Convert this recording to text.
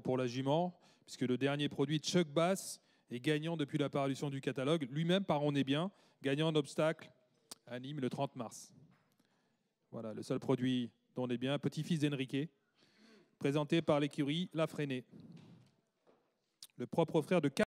pour, la jument, puisque le dernier produit, Chuck Bass, est gagnant depuis la parution du catalogue, lui-même par On est bien, gagnant obstacle à Nîmes le 30 mars. Voilà, le seul produit dont on est bien, petit-fils d'Enrique, présenté par l'écurie La Le propre frère de